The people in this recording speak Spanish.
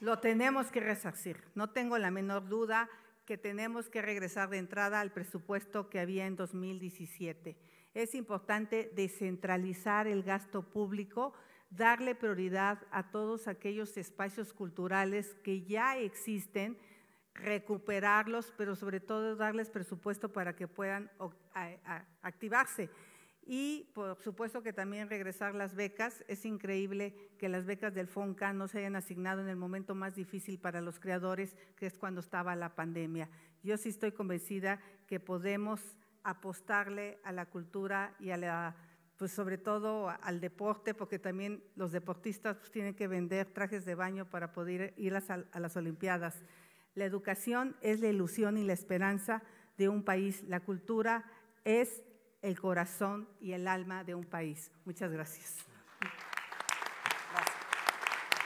Lo tenemos que resarcir. No tengo la menor duda que tenemos que regresar de entrada al presupuesto que había en 2017. Es importante descentralizar el gasto público, darle prioridad a todos aquellos espacios culturales que ya existen, recuperarlos, pero sobre todo darles presupuesto para que puedan activarse. Y por supuesto que también regresar las becas. Es increíble que las becas del FONCA no se hayan asignado en el momento más difícil para los creadores, que es cuando estaba la pandemia. Yo sí estoy convencida que podemos apostarle a la cultura y a la pues sobre todo al deporte, porque también los deportistas pues, tienen que vender trajes de baño para poder ir a las Olimpiadas. La educación es la ilusión y la esperanza de un país, la cultura es el corazón y el alma de un país. Muchas gracias.